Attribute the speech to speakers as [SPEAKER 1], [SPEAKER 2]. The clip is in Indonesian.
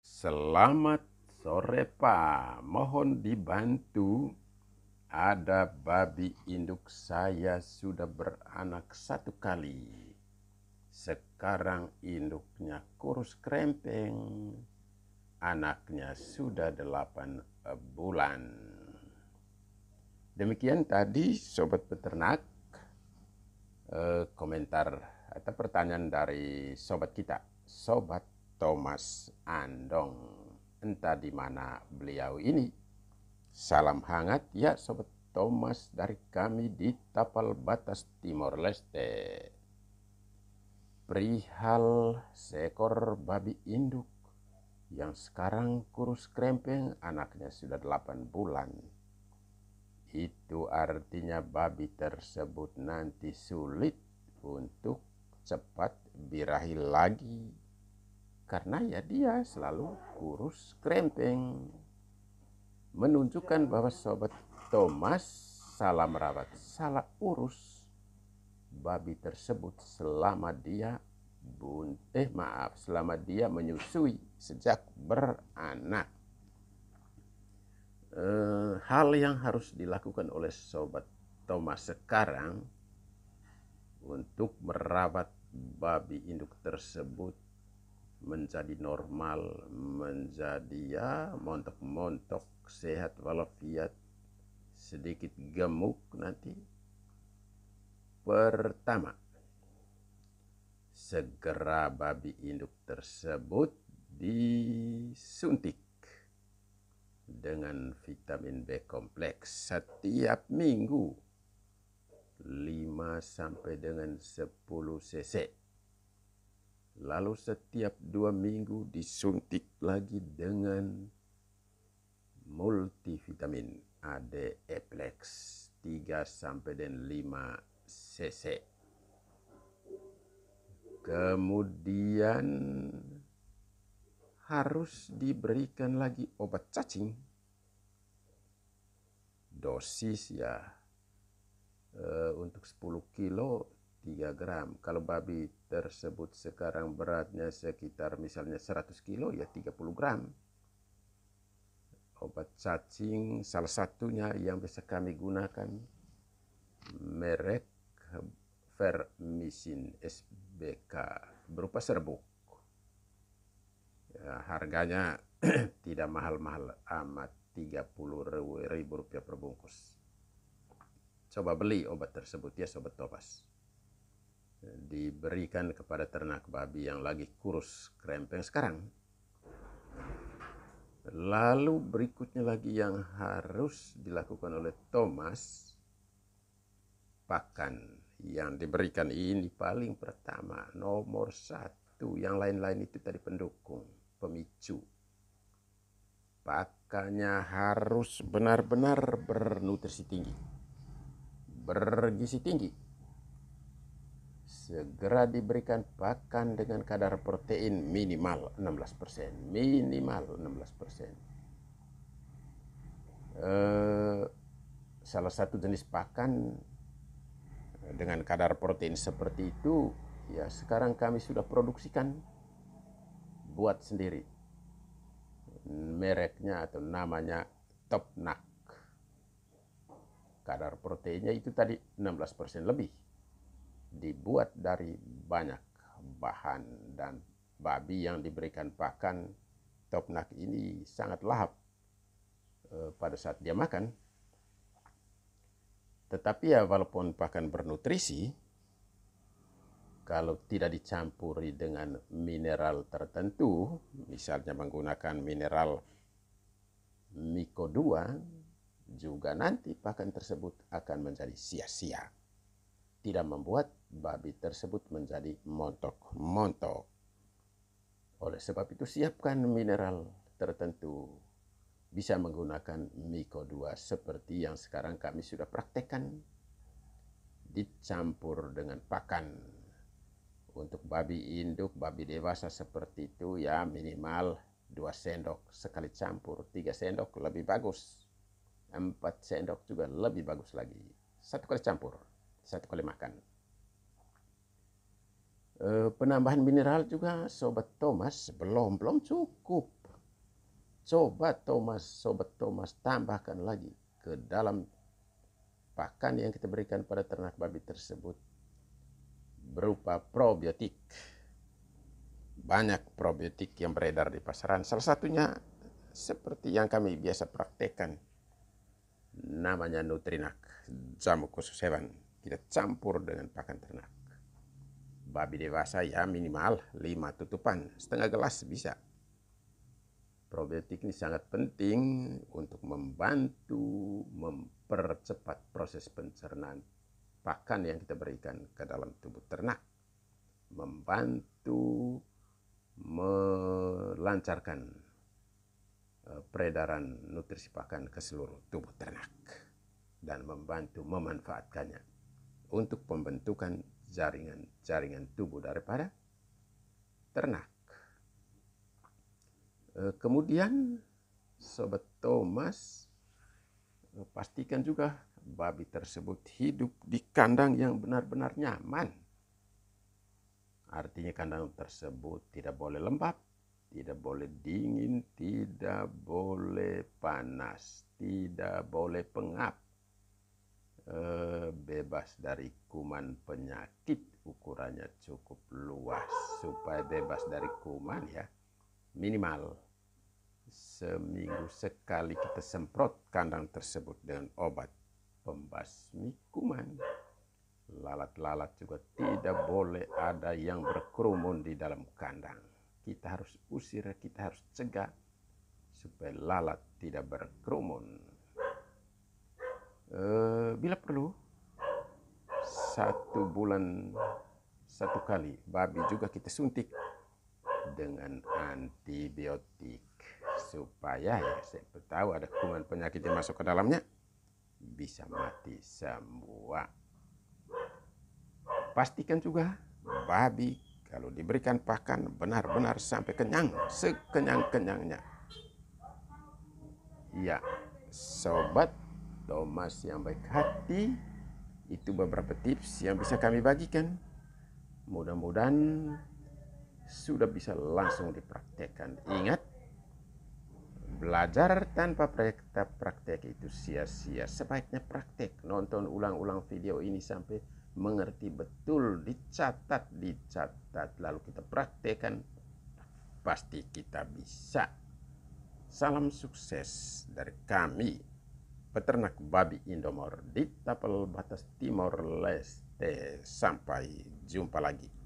[SPEAKER 1] Selamat sore Pak, mohon dibantu. Ada babi induk saya sudah beranak satu kali. Sekarang induknya kurus krempeng. Anaknya sudah delapan bulan. Demikian tadi Sobat Peternak uh, komentar atau pertanyaan dari sobat kita, sobat Thomas Andong. Entah di mana beliau ini. Salam hangat ya sobat Thomas dari kami di Tapal Batas Timor Leste. Perihal seekor babi induk yang sekarang kurus krempeng anaknya sudah 8 bulan itu artinya babi tersebut nanti sulit untuk cepat birahi lagi karena ya dia selalu kurus krempeng menunjukkan bahwa sobat Thomas salah merawat salah urus babi tersebut selama dia bun eh maaf selama dia menyusui sejak beranak eh, hal yang harus dilakukan oleh sobat Thomas sekarang untuk merawat babi induk tersebut menjadi normal, menjadi ya montok-montok, sehat walafiat, sedikit gemuk nanti. Pertama, segera babi induk tersebut disuntik dengan vitamin B kompleks setiap minggu 5 sampai dengan 10 cc. Lalu setiap dua minggu disuntik lagi dengan multivitamin AD Eplex 3 sampai dengan 5 cc. Kemudian harus diberikan lagi obat cacing dosis ya e, untuk 10 kilo 3 gram kalau babi tersebut sekarang beratnya sekitar misalnya 100 kilo ya 30 gram obat cacing salah satunya yang bisa kami gunakan merek Vermisin SBK berupa serbuk Ya, harganya tidak mahal-mahal amat 30 ribu rupiah per bungkus coba beli obat tersebut ya sobat tobas diberikan kepada ternak babi yang lagi kurus krempeng sekarang lalu berikutnya lagi yang harus dilakukan oleh Thomas pakan yang diberikan ini paling pertama nomor satu yang lain-lain itu tadi pendukung pemicu. Pakannya harus benar-benar bernutrisi tinggi, bergizi tinggi. Segera diberikan pakan dengan kadar protein minimal 16%, minimal 16%. Eh, salah satu jenis pakan dengan kadar protein seperti itu ya sekarang kami sudah produksikan buat sendiri mereknya atau namanya topnak kadar proteinnya itu tadi 16% lebih dibuat dari banyak bahan dan babi yang diberikan pakan topnak ini sangat lahap eh, pada saat dia makan tetapi ya walaupun pakan bernutrisi kalau tidak dicampuri dengan mineral tertentu, misalnya menggunakan mineral miko 2, juga nanti pakan tersebut akan menjadi sia-sia. Tidak membuat babi tersebut menjadi montok-montok. Oleh sebab itu siapkan mineral tertentu. Bisa menggunakan miko 2 seperti yang sekarang kami sudah praktekkan. Dicampur dengan pakan untuk babi induk babi dewasa seperti itu ya minimal dua sendok sekali campur tiga sendok lebih bagus empat sendok juga lebih bagus lagi satu kali campur satu kali makan e, penambahan mineral juga sobat Thomas belum belum cukup coba Thomas sobat Thomas tambahkan lagi ke dalam pakan yang kita berikan pada ternak babi tersebut berupa probiotik. Banyak probiotik yang beredar di pasaran. Salah satunya seperti yang kami biasa praktekkan. Namanya Nutrinak, jamu khusus hewan. Kita campur dengan pakan ternak. Babi dewasa ya minimal 5 tutupan, setengah gelas bisa. Probiotik ini sangat penting untuk membantu mempercepat proses pencernaan pakan yang kita berikan ke dalam tubuh ternak membantu melancarkan eh, peredaran nutrisi pakan ke seluruh tubuh ternak dan membantu memanfaatkannya untuk pembentukan jaringan-jaringan tubuh daripada ternak. Eh, kemudian sobat Thomas eh, pastikan juga babi tersebut hidup di kandang yang benar-benar nyaman. Artinya kandang tersebut tidak boleh lembab, tidak boleh dingin, tidak boleh panas, tidak boleh pengap. Eh, bebas dari kuman penyakit, ukurannya cukup luas supaya bebas dari kuman ya. Minimal seminggu sekali kita semprot kandang tersebut dengan obat pembasmi kuman. Lalat-lalat juga tidak boleh ada yang berkerumun di dalam kandang. Kita harus usir, kita harus cegah supaya lalat tidak berkerumun. E, bila perlu, satu bulan satu kali babi juga kita suntik dengan antibiotik supaya ya saya tahu ada kuman penyakit yang masuk ke dalamnya bisa mati semua. Pastikan juga babi kalau diberikan pakan benar-benar sampai kenyang, sekenyang-kenyangnya. Ya, sobat Thomas yang baik hati, itu beberapa tips yang bisa kami bagikan. Mudah-mudahan sudah bisa langsung dipraktekkan. Ingat, Belajar tanpa praktek itu sia-sia. Sebaiknya praktek. Nonton ulang-ulang video ini sampai mengerti betul, dicatat, dicatat. Lalu kita praktekkan. Pasti kita bisa. Salam sukses dari kami, peternak babi Indomor di Tapel Batas Timor Leste. Sampai jumpa lagi.